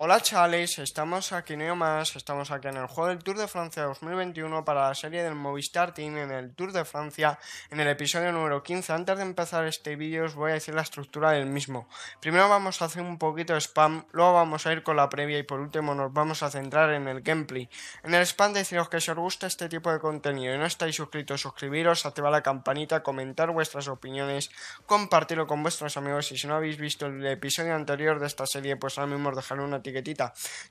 Hola chavales, estamos aquí no más, estamos aquí en el juego del Tour de Francia 2021 para la serie del Movistar Team en el Tour de Francia en el episodio número 15. Antes de empezar este vídeo os voy a decir la estructura del mismo. Primero vamos a hacer un poquito de spam, luego vamos a ir con la previa y por último nos vamos a centrar en el gameplay. En el spam deciros que si os gusta este tipo de contenido y no estáis suscritos, suscribiros, activar la campanita, comentar vuestras opiniones, compartirlo con vuestros amigos y si no habéis visto el episodio anterior de esta serie pues ahora mismo os dejaré una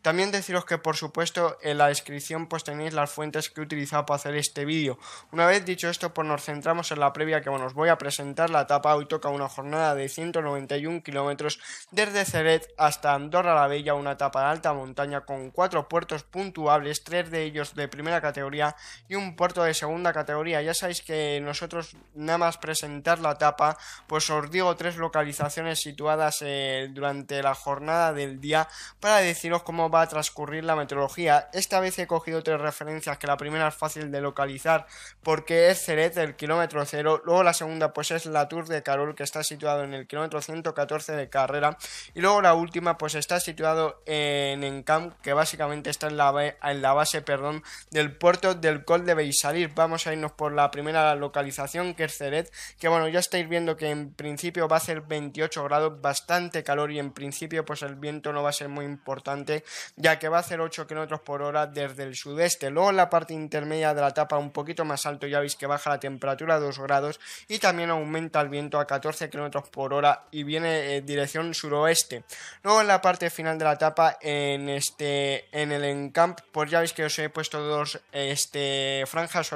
también deciros que por supuesto en la descripción pues tenéis las fuentes que he utilizado para hacer este vídeo. Una vez dicho esto pues nos centramos en la previa que bueno, os voy a presentar. La etapa hoy toca una jornada de 191 kilómetros desde Ceret hasta Andorra la Bella, una etapa de alta montaña con cuatro puertos puntuables, tres de ellos de primera categoría y un puerto de segunda categoría. Ya sabéis que nosotros nada más presentar la etapa pues os digo tres localizaciones situadas eh, durante la jornada del día para para deciros cómo va a transcurrir la meteorología. Esta vez he cogido tres referencias, que la primera es fácil de localizar porque es Ceret, el kilómetro cero, luego la segunda pues es la Tour de Carol, que está situado en el kilómetro 114 de carrera, y luego la última pues está situado en Encamp, que básicamente está en la, en la base perdón, del puerto del Col de Beisalir. Vamos a irnos por la primera localización, que es Ceret, que bueno, ya estáis viendo que en principio va a ser 28 grados, bastante calor y en principio pues el viento no va a ser muy importante importante, ya que va a hacer 8 km por hora desde el sudeste. Luego en la parte intermedia de la etapa un poquito más alto, ya veis que baja la temperatura a 2 grados y también aumenta el viento a 14 km por hora y viene en eh, dirección suroeste. Luego en la parte final de la etapa, en este en el encamp, pues ya veis que os he puesto dos este, franjas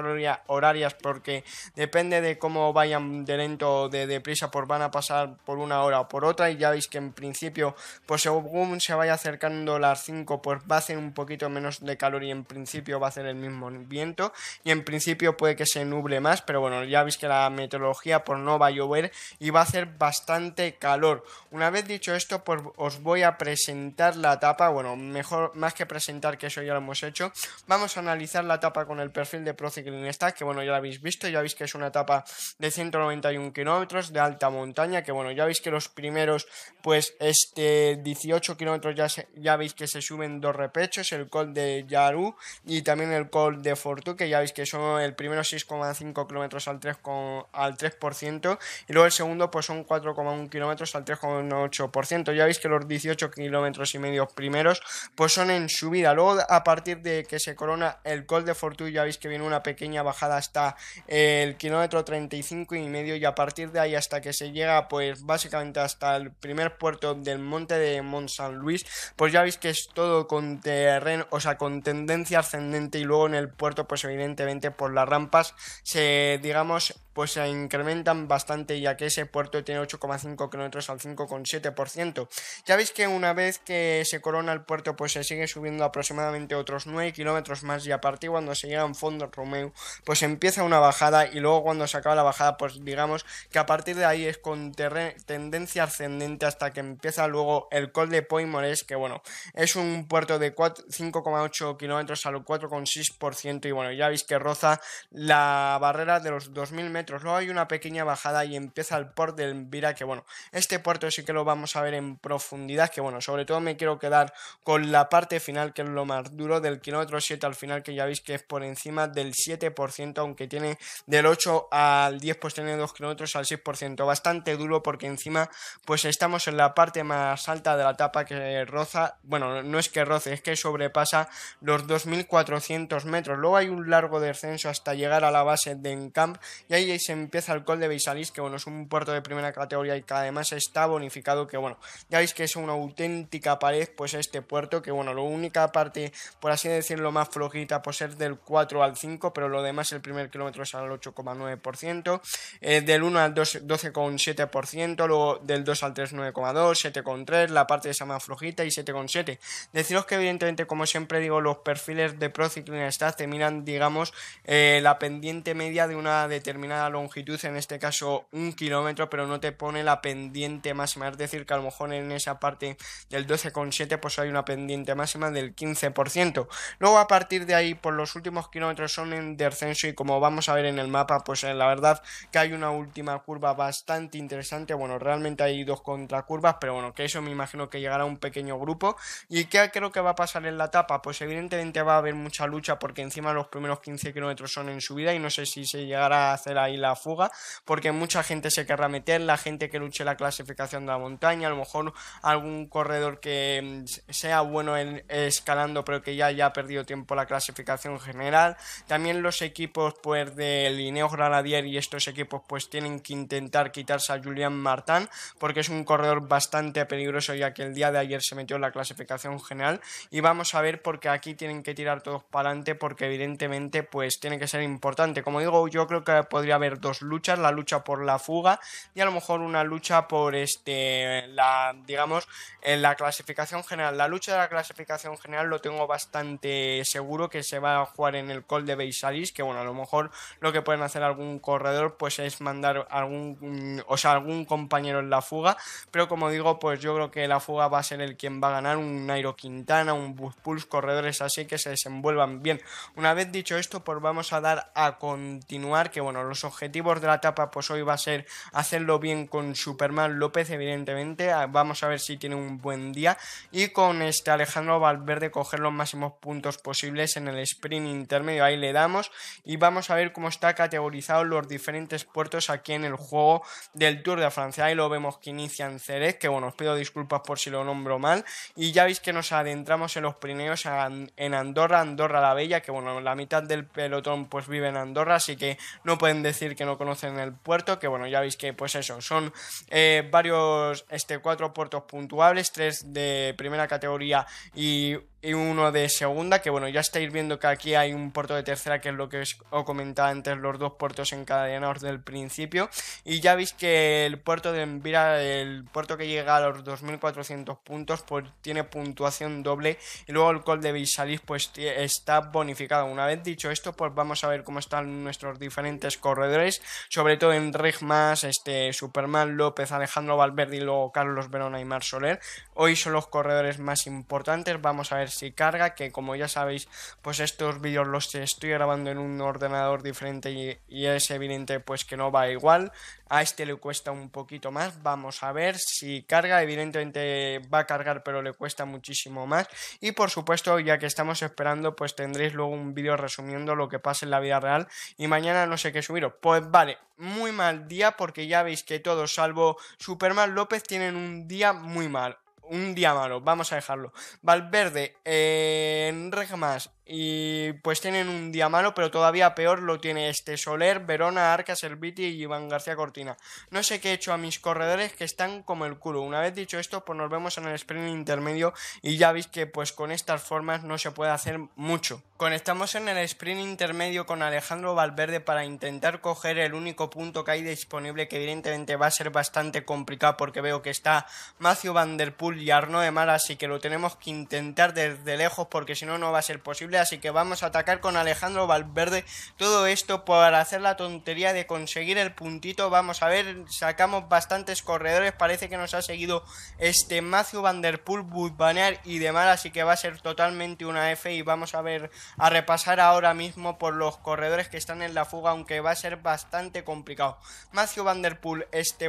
horarias porque depende de cómo vayan de lento o de deprisa, pues van a pasar por una hora o por otra y ya veis que en principio, pues según se vaya a hacer acercando las 5, pues va a ser un poquito menos de calor y en principio va a ser el mismo viento. Y en principio puede que se nuble más, pero bueno, ya veis que la meteorología por pues no va a llover y va a hacer bastante calor. Una vez dicho esto, pues os voy a presentar la tapa. Bueno, mejor más que presentar, que eso ya lo hemos hecho. Vamos a analizar la tapa con el perfil de Procycling Stack, que bueno, ya la habéis visto, ya veis que es una etapa de 191 kilómetros de alta montaña, que bueno, ya veis que los primeros, pues este 18 kilómetros ya se ya veis que se suben dos repechos, el col de Yaru y también el col de Fortu, que ya veis que son el primero 6,5 kilómetros al 3, 3%, y luego el segundo pues son 4,1 kilómetros al 3,8%. Ya veis que los 18 kilómetros y medio primeros pues son en subida. Luego a partir de que se corona el col de Fortu, ya veis que viene una pequeña bajada hasta el kilómetro 35 y medio y a partir de ahí hasta que se llega pues básicamente hasta el primer puerto del monte de Mont San Luis pues ya veis que es todo con terreno, o sea, con tendencia ascendente y luego en el puerto, pues evidentemente por las rampas se, digamos, pues se incrementan bastante ya que ese puerto tiene 8,5 kilómetros al 5,7%. Ya veis que una vez que se corona el puerto pues se sigue subiendo aproximadamente otros 9 kilómetros más y a partir cuando se llega un fondo Romeo pues empieza una bajada y luego cuando se acaba la bajada pues digamos que a partir de ahí es con tendencia ascendente hasta que empieza luego el col de Poimores que bueno, es un puerto de 5,8 kilómetros al 4,6% y bueno, ya veis que roza la barrera de los 2.000 metros. Luego hay una pequeña bajada y empieza el port del Vira que bueno, este puerto sí que lo vamos a ver en profundidad, que bueno, sobre todo me quiero quedar con la parte final, que es lo más duro, del kilómetro 7 al final, que ya veis que es por encima del 7%, aunque tiene del 8 al 10, pues tiene 2 kilómetros al 6%, bastante duro porque encima pues estamos en la parte más alta de la etapa que roza bueno, no es que roce, es que sobrepasa los 2.400 metros. Luego hay un largo descenso hasta llegar a la base de Encamp y ahí se empieza el col de Beisalís... que bueno, es un puerto de primera categoría y que además está bonificado, que bueno, ya veis que es una auténtica pared, pues este puerto, que bueno, la única parte, por así decirlo, más flojita, pues es del 4 al 5, pero lo demás el primer kilómetro es al 8,9%, eh, del 1 al 12,7%, luego del 2 al 3, 9,2, 7,3, la parte esa más flojita y 7,7. Deciros que evidentemente, como siempre digo, los perfiles de Pro Cycling Stats te miran, digamos, eh, la pendiente media de una determinada longitud, en este caso un kilómetro, pero no te pone la pendiente máxima. Es decir, que a lo mejor en esa parte del 12,7 pues hay una pendiente máxima del 15%. Luego a partir de ahí, por pues los últimos kilómetros son en descenso y como vamos a ver en el mapa, pues eh, la verdad que hay una última curva bastante interesante. Bueno, realmente hay dos contracurvas, pero bueno, que eso me imagino que llegará un pequeño grupo. ¿Y qué creo que va a pasar en la etapa? Pues evidentemente va a haber mucha lucha porque encima los primeros 15 kilómetros son en subida y no sé si se llegará a hacer ahí la fuga porque mucha gente se querrá meter, la gente que luche la clasificación de la montaña, a lo mejor algún corredor que mm, sea bueno escalando pero que ya haya perdido tiempo la clasificación general. También los equipos pues de Lineos Granadier y estos equipos pues tienen que intentar quitarse a Julián Martán porque es un corredor bastante peligroso ya que el día de ayer se metió la clasificación general y vamos a ver porque aquí tienen que tirar todos para adelante porque evidentemente pues tiene que ser importante. Como digo, yo creo que podría haber dos luchas, la lucha por la fuga y a lo mejor una lucha por este la digamos en la clasificación general. La lucha de la clasificación general lo tengo bastante seguro que se va a jugar en el Call de Beisaris, que bueno, a lo mejor lo que pueden hacer algún corredor pues es mandar algún o sea, algún compañero en la fuga, pero como digo, pues yo creo que la fuga va a ser el quien va a ganar un Nairo Quintana, un Pulse corredores así que se desenvuelvan bien. Una vez dicho esto, pues vamos a dar a continuar que bueno, los objetivos de la etapa pues hoy va a ser hacerlo bien con Superman López, evidentemente, ah, vamos a ver si tiene un buen día y con este Alejandro Valverde coger los máximos puntos posibles en el sprint intermedio, ahí le damos y vamos a ver cómo está categorizado los diferentes puertos aquí en el juego del Tour de Francia, ahí lo vemos que inician Cerez, que bueno, os pido disculpas por si lo nombro mal, y ya veis que nos adentramos en los primeros en Andorra, Andorra la Bella, que bueno, la mitad del pelotón pues vive en Andorra, así que no pueden decir que no conocen el puerto, que bueno, ya veis que pues eso, son eh, varios, este, cuatro puertos puntuables, tres de primera categoría y y uno de segunda, que bueno, ya estáis viendo que aquí hay un puerto de tercera, que es lo que os comentaba antes, los dos puertos encadenados del principio, y ya veis que el puerto de Envira, el puerto que llega a los 2400 puntos, pues tiene puntuación doble, y luego el col de Beisalis, pues está bonificado. Una vez dicho esto, pues vamos a ver cómo están nuestros diferentes corredores, sobre todo en Rigmas, este, Superman López, Alejandro Valverde y luego Carlos Verona y Mar Soler. Hoy son los corredores más importantes, vamos a ver si carga, que como ya sabéis, pues estos vídeos los estoy grabando en un ordenador diferente y, es evidente pues que no va igual. A este le cuesta un poquito más, vamos a ver si carga, evidentemente va a cargar pero le cuesta muchísimo más. Y por supuesto, ya que estamos esperando, pues tendréis luego un vídeo resumiendo lo que pasa en la vida real y mañana no sé qué subiros. Pues vale, muy mal día porque ya veis que todos salvo Superman López tienen un día muy mal un día vamos a dejarlo. Valverde, eh, en más y pues tienen un día malo, pero todavía peor lo tiene este Soler, Verona, Arca, Serviti y Iván García Cortina. No sé qué he hecho a mis corredores que están como el culo. Una vez dicho esto, pues nos vemos en el sprint intermedio y ya veis que pues con estas formas no se puede hacer mucho. Conectamos en el sprint intermedio con Alejandro Valverde para intentar coger el único punto que hay disponible que evidentemente va a ser bastante complicado porque veo que está Macio Van Der Poel y Arno de Mar, así que lo tenemos que intentar desde lejos porque si no no va a ser posible así que vamos a atacar con Alejandro Valverde. Todo esto para hacer la tontería de conseguir el puntito. Vamos a ver, sacamos bastantes corredores. Parece que nos ha seguido este Matthew Vanderpool, Der Poel, y demás, así que va a ser totalmente una F y vamos a ver, a repasar ahora mismo por los corredores que están en la fuga, aunque va a ser bastante complicado. Matthew Vanderpool, Der este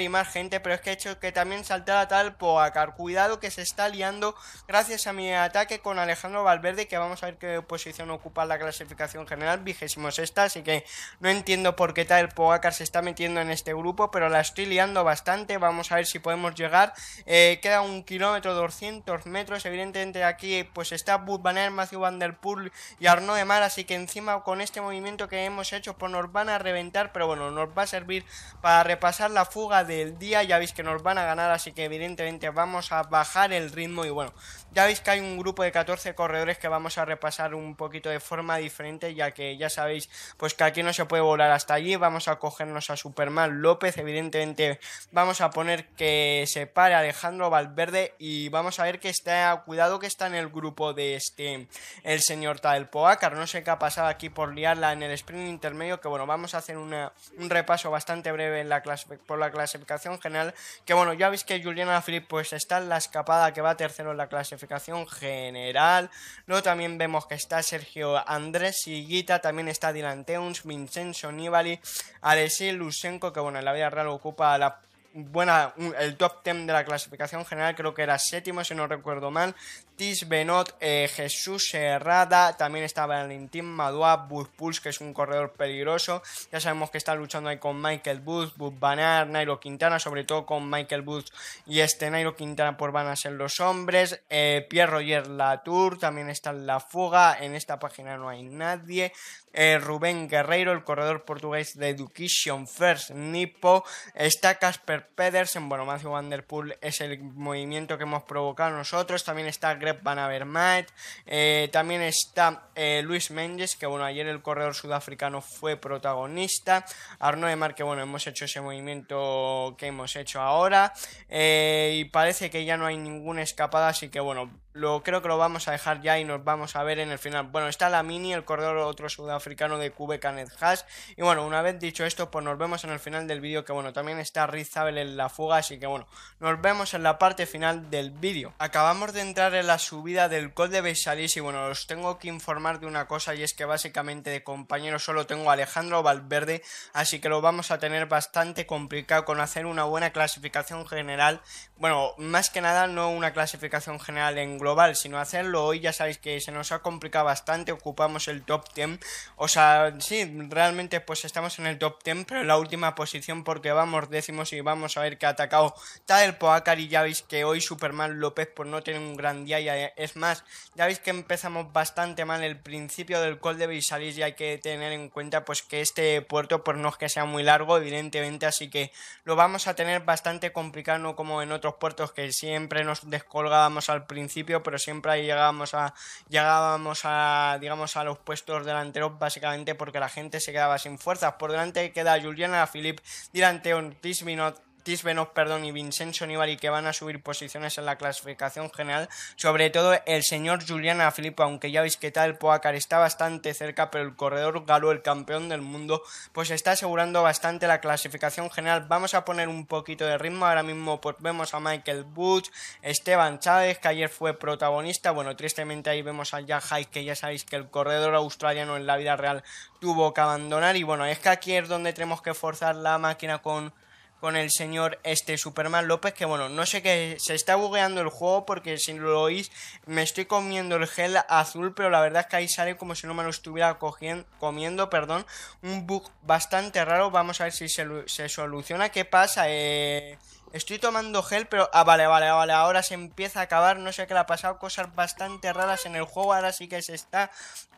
y más gente, pero es que he hecho que también saltara tal Poacar. Cuidado que se está liando gracias a mi ataque con Alejandro Valverde que vamos a qué posición pues, ocupa la clasificación general, vigésimos esta, así que no entiendo por qué tal Pogacar se está metiendo en este grupo, pero la estoy liando bastante, vamos a ver si podemos llegar, eh, queda un kilómetro, 200 metros, evidentemente aquí pues está Budvaner, Matthew Van Der Poel y Arnaud de Mar, así que encima con este movimiento que hemos hecho pues nos van a reventar, pero bueno, nos va a servir para repasar la fuga del día, ya veis que nos van a ganar, así que evidentemente vamos a bajar el ritmo y bueno, ya veis que hay un grupo de 14 corredores que vamos a repasar un poquito de forma diferente, ya que ya sabéis, pues que aquí no se puede volar hasta allí. Vamos a cogernos a Superman López, evidentemente vamos a poner que se pare Alejandro Valverde y vamos a ver que está, cuidado que está en el grupo de este, el señor Tael Poacar. No sé qué ha pasado aquí por liarla en el sprint intermedio, que bueno, vamos a hacer una, un repaso bastante breve en la clase, por la clasificación general, que bueno, ya veis que Juliana Filip pues está en la escapada que va tercero en la clasificación general. Luego también vemos que está Sergio Andrés Guita, también está Dilanteuns, Vincenzo Nibali, Alexei Lushenko que bueno, en la vida real ocupa la buena, el top 10 de la clasificación general, creo que era séptimo, si no recuerdo mal. Tis Benot, eh, Jesús Serrada, también estaba Valentín Madua, Buzpuls, que es un corredor peligroso. Ya sabemos que está luchando ahí con Michael Booth, Booth Banar, Nairo Quintana, sobre todo con Michael Booth y este Nairo Quintana, por pues van a ser los hombres. Eh, Pierre Roger Latour, también está en la fuga, en esta página no hay nadie. Eh, Rubén Guerreiro, el corredor portugués de Education First Nipo. está Casper Pedersen, bueno, Matthew Van es el movimiento que hemos provocado nosotros, también está Greg Van Avermaet, eh, también está eh, Luis Méndez, que bueno, ayer el corredor sudafricano fue protagonista, de Mar, que bueno, hemos hecho ese movimiento que hemos hecho ahora, y parece que ya no hay ninguna escapada, así que bueno, lo, creo que lo vamos a dejar ya y nos vamos a ver en el final. Bueno, está la mini, el corredor otro sudafricano de QB Canet Hash. Y bueno, una vez dicho esto, pues nos vemos en el final del vídeo. Que bueno, también está Rizabel en la fuga. Así que bueno, nos vemos en la parte final del vídeo. Acabamos de entrar en la subida del Col de Besalis. Y bueno, os tengo que informar de una cosa. Y es que básicamente de compañero solo tengo a Alejandro Valverde. Así que lo vamos a tener bastante complicado con hacer una buena clasificación general. Bueno, más que nada, no una clasificación general en global, sino hacerlo hoy. Ya sabéis que se nos ha complicado bastante, ocupamos el top 10. O sea, sí, realmente pues estamos en el top 10, pero en la última posición porque vamos décimos y vamos a ver que ha atacado Tadel Poacar y ya veis que hoy Superman López por pues, no tener un gran día. Ya eh, es más, ya veis que empezamos bastante mal el principio del call de Visalis y hay que tener en cuenta pues que este puerto pues no es que sea muy largo, evidentemente, así que lo vamos a tener bastante complicado, como en otros puertos que siempre nos descolgábamos al principio pero siempre ahí llegábamos a, llegábamos a, digamos, a los puestos delanteros básicamente porque la gente se quedaba sin fuerzas. Por delante queda Juliana, Filip Dirante, Ortiz, Minot, Tisbenov, perdón, y Vincenzo Nibali que van a subir posiciones en la clasificación general. Sobre todo el señor Juliana Filippo, aunque ya veis que tal Poacar está bastante cerca, pero el corredor galo, el campeón del mundo, pues está asegurando bastante la clasificación general. Vamos a poner un poquito de ritmo. Ahora mismo pues, vemos a Michael Butch, Esteban Chávez, que ayer fue protagonista. Bueno, tristemente ahí vemos a Jack Hyde, que ya sabéis que el corredor australiano en la vida real tuvo que abandonar. Y bueno, es que aquí es donde tenemos que forzar la máquina con con el señor este Superman López, que bueno, no sé qué, se está bugueando el juego porque si lo oís me estoy comiendo el gel azul, pero la verdad es que ahí sale como si no me lo estuviera cogiendo, comiendo, perdón, un bug bastante raro, vamos a ver si se, soluciona, ¿qué pasa? Eh, estoy tomando gel, pero... Ah, vale, vale, vale. Ahora se empieza a acabar. No sé qué le ha pasado. Cosas bastante raras en el juego. Ahora sí que se está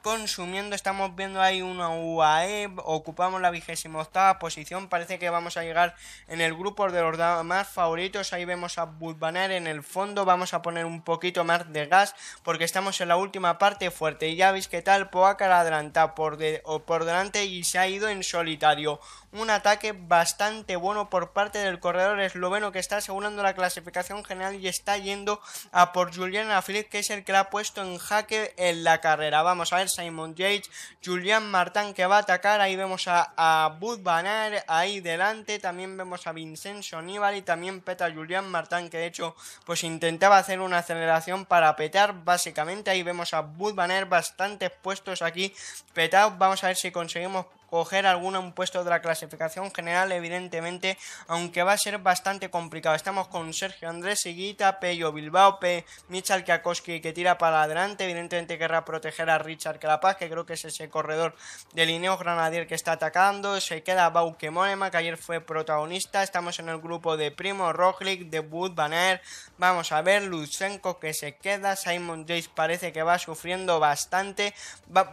consumiendo. Estamos viendo ahí una UAE, ocupamos la vigésima octava posición. Parece que vamos a llegar en el grupo de los más favoritos. Ahí vemos a Budvaner en el fondo. Vamos a poner un poquito más de gas porque estamos en la última parte fuerte. Y ya veis que tal Poacar adelanta por, o por delante y se ha ido en solitario. Un ataque bastante bueno por parte del corredor esloveno que está asegurando la clasificación general y está yendo a por Julian Afilic, que es el que la ha puesto en jaque en la carrera. Vamos a ver Simon Yates, Julian Martán que va a atacar, ahí vemos a, a Bud Banner ahí delante, también vemos a Vincenzo y también peta Julian Martán que de hecho pues intentaba hacer una aceleración para petar básicamente, ahí vemos a Bud Banner bastantes puestos aquí petados, vamos a ver si conseguimos coger algún puesto de la clasificación general, evidentemente, aunque va a ser bastante complicado. Estamos con Sergio Andrés, Siguita, Peyo Bilbao, Michal Kiakoski que tira para adelante. Evidentemente querrá proteger a Richard Carapaz, que creo que es ese corredor de Lineo Granadier que está atacando. Se queda Bauke Monema, que ayer fue protagonista. Estamos en el grupo de Primo, Roglic, de Wood, Banner. Vamos a ver, Lutsenko que se queda. Simon Jace parece que va sufriendo bastante.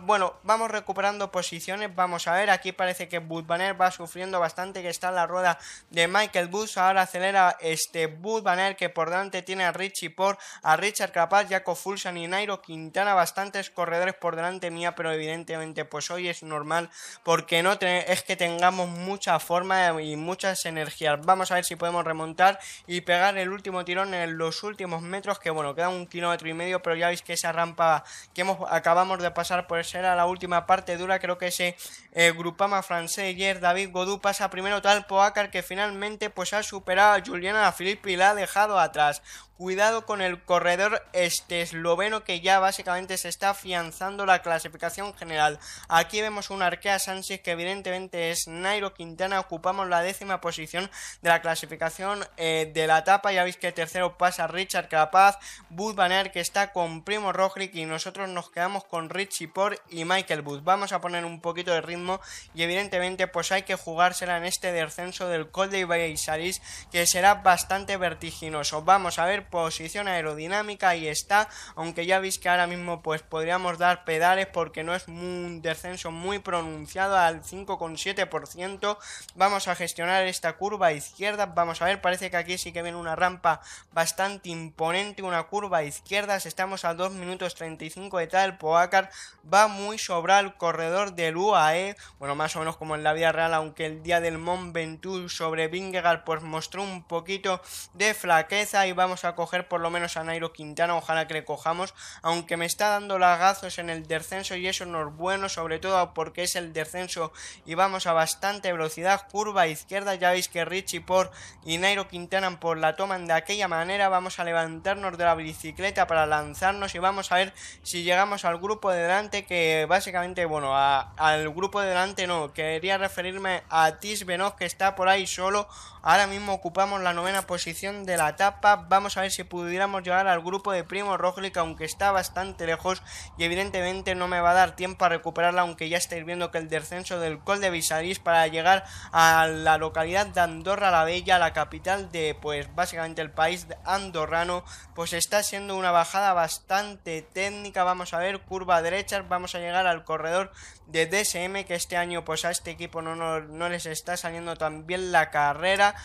bueno, vamos recuperando posiciones. Vamos a ver. Aquí parece que banner va sufriendo bastante, que está en la rueda de Michael Bush. Ahora acelera este banner que por delante tiene a Richie por a Richard Capaz, Jaco Fulsan y Nairo Quintana. Bastantes corredores por delante mía, pero evidentemente pues hoy es normal porque no es que tengamos mucha forma y muchas energías. Vamos a ver si podemos remontar y pegar el último tirón en los últimos metros, que bueno, queda un kilómetro y medio, pero ya veis que esa rampa que hemos, acabamos de pasar por ser la última parte dura, creo que ese... Eh, Grupama francés David Godú pasa primero tal Poacar que finalmente pues ha superado a Juliana Filipe... y la ha dejado atrás. Cuidado con el corredor este esloveno que ya básicamente se está afianzando la clasificación general. Aquí vemos un Arkea Sánchez que evidentemente es Nairo Quintana. Ocupamos la décima posición de la clasificación eh, de la etapa. Ya veis que tercero pasa Richard Capaz, Bud Banner que está con Primo Roglic y nosotros nos quedamos con Richie Por y Michael Bud. Vamos a poner un poquito de ritmo y evidentemente pues hay que jugársela en este descenso del Col de Ibaisaris que será bastante vertiginoso. Vamos a ver posición aerodinámica y está, aunque ya veis que ahora mismo pues podríamos dar pedales porque no es un descenso muy pronunciado al 5,7%. Vamos a gestionar esta curva izquierda, vamos a ver, parece que aquí sí que viene una rampa bastante imponente, una curva izquierda, estamos a 2 minutos 35 de tal, Poacar va muy sobra el corredor del UAE, bueno, más o menos como en la vida real, aunque el día del Mont Ventoux sobre Vingegaard pues mostró un poquito de flaqueza y vamos a coger por lo menos a Nairo Quintana, ojalá que le cojamos, aunque me está dando lagazos en el descenso y eso no es bueno, sobre todo porque es el descenso y vamos a bastante velocidad, curva izquierda, ya veis que Richie por y Nairo Quintana por la toman de aquella manera, vamos a levantarnos de la bicicleta para lanzarnos y vamos a ver si llegamos al grupo de delante que básicamente, bueno, al grupo de delante no, quería referirme a Tis que está por ahí solo, ahora mismo ocupamos la novena posición de la etapa, vamos a ver si pudiéramos llegar al grupo de Primo Roglic, aunque está bastante lejos y evidentemente no me va a dar tiempo a recuperarla, aunque ya estáis viendo que el descenso del Col de Visaris para llegar a la localidad de Andorra la Bella, la capital de, pues básicamente el país andorrano, pues está siendo una bajada bastante técnica, vamos a ver, curva derecha, vamos a llegar al corredor de DSM, que este año pues a este equipo no, no les está saliendo tan bien la carrera,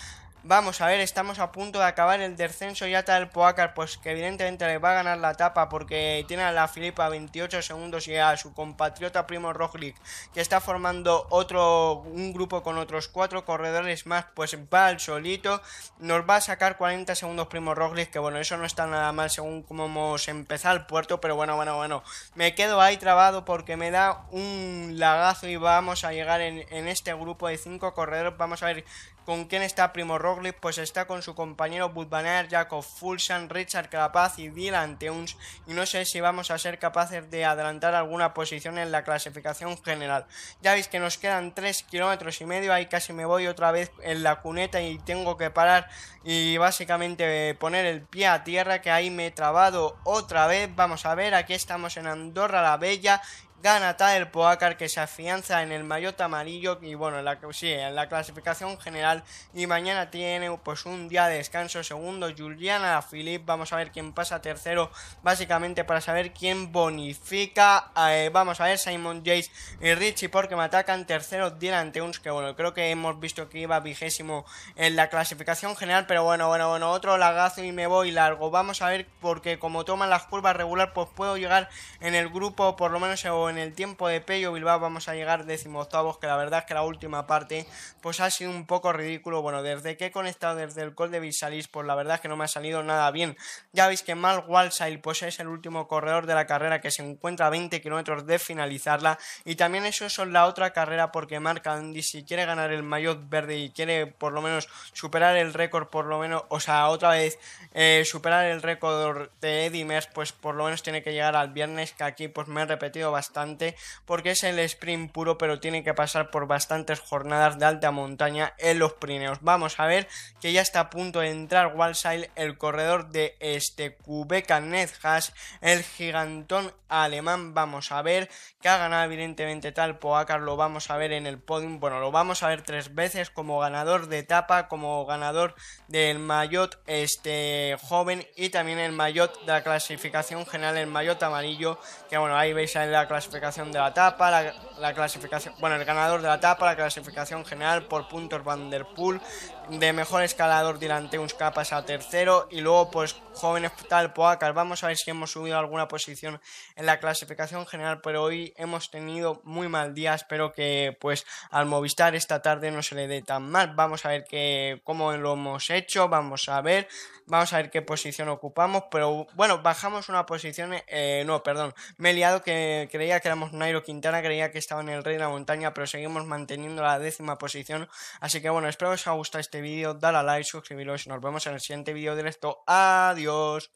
Vamos a ver, estamos a punto de acabar el descenso. Ya está el Poacar, pues que evidentemente le va a ganar la etapa porque tiene a la Filipa 28 segundos y a su compatriota Primo Roglic, que está formando otro un grupo con otros cuatro corredores más, pues va al solito. Nos va a sacar 40 segundos Primo Roglic, que bueno, eso no está nada mal según cómo hemos empezado el puerto, pero bueno, bueno, bueno. Me quedo ahí trabado porque me da un lagazo y vamos a llegar en, este grupo de 5 corredores. Vamos a ver ¿Con quién está Primo Roglic? Pues está con su compañero Budvaner, Jacob Fulsan, Richard Carapaz y Dylan Teuns. Y no sé si vamos a ser capaces de adelantar alguna posición en la clasificación general. Ya veis que nos quedan 3 kilómetros y medio. Ahí casi me voy otra vez en la cuneta y tengo que parar y básicamente poner el pie a tierra que ahí me he trabado otra vez. Vamos a ver, aquí estamos en Andorra la Bella Natal, el Poacar que se afianza en el Mayota amarillo y bueno, en la, sí, en la clasificación general y mañana tiene pues un día de descanso segundo Juliana Filip, vamos a ver quién pasa tercero básicamente para saber quién bonifica, eh, vamos a ver Simon Jace y Richie porque me atacan tercero Dylan Teuns que bueno, creo que hemos visto que iba vigésimo en la clasificación general, pero bueno, bueno, bueno, otro lagazo y me voy largo, vamos a ver porque como toman las curvas regular pues puedo llegar en el grupo por lo menos en en el tiempo de Pello Bilbao vamos a llegar decimoctavos, que la verdad es que la última parte pues ha sido un poco ridículo. Bueno, desde que he conectado desde el Col de Visalis, pues la verdad es que no me ha salido nada bien. Ya veis que Mal Walsall pues es el último corredor de la carrera que se encuentra a 20 kilómetros de finalizarla y también eso es la otra carrera porque marca Andy si quiere ganar el maillot verde y quiere por lo menos superar el récord por lo menos, o sea, otra vez eh, superar el récord de Edimers pues por lo menos tiene que llegar al viernes que aquí pues me he repetido bastante porque es el sprint puro, pero tiene que pasar por bastantes jornadas de alta montaña en los Pirineos. Vamos a ver que ya está a punto de entrar Walsall, el corredor de este Kubeka netjas el gigantón alemán. Vamos a ver que ha ganado evidentemente tal Poacar, lo vamos a ver en el podium. Bueno, lo vamos a ver tres veces como ganador de etapa, como ganador del mayot este joven y también el mayot de la clasificación general, el mayot amarillo, que bueno, ahí veis en la clasificación clasificación de la etapa, la, clasificación, bueno, el ganador de la etapa, la clasificación general por puntos Van Der pool de mejor escalador durante Unos Capas a tercero y luego pues jóvenes tal Poacar. Vamos a ver si hemos subido alguna posición en la clasificación general, pero hoy hemos tenido muy mal día. Espero que pues al Movistar esta tarde no se le dé tan mal. Vamos a ver que, cómo lo hemos hecho, vamos a ver, vamos a ver qué posición ocupamos, pero bueno, bajamos una posición, eh, no, perdón, me he liado que creía que éramos Nairo Quintana, creía que estaba en el Rey de la Montaña, pero seguimos manteniendo la décima posición. Así que bueno, espero que os haya gustado este vídeo, dale a like, suscribiros y nos vemos en el siguiente vídeo directo. Adiós.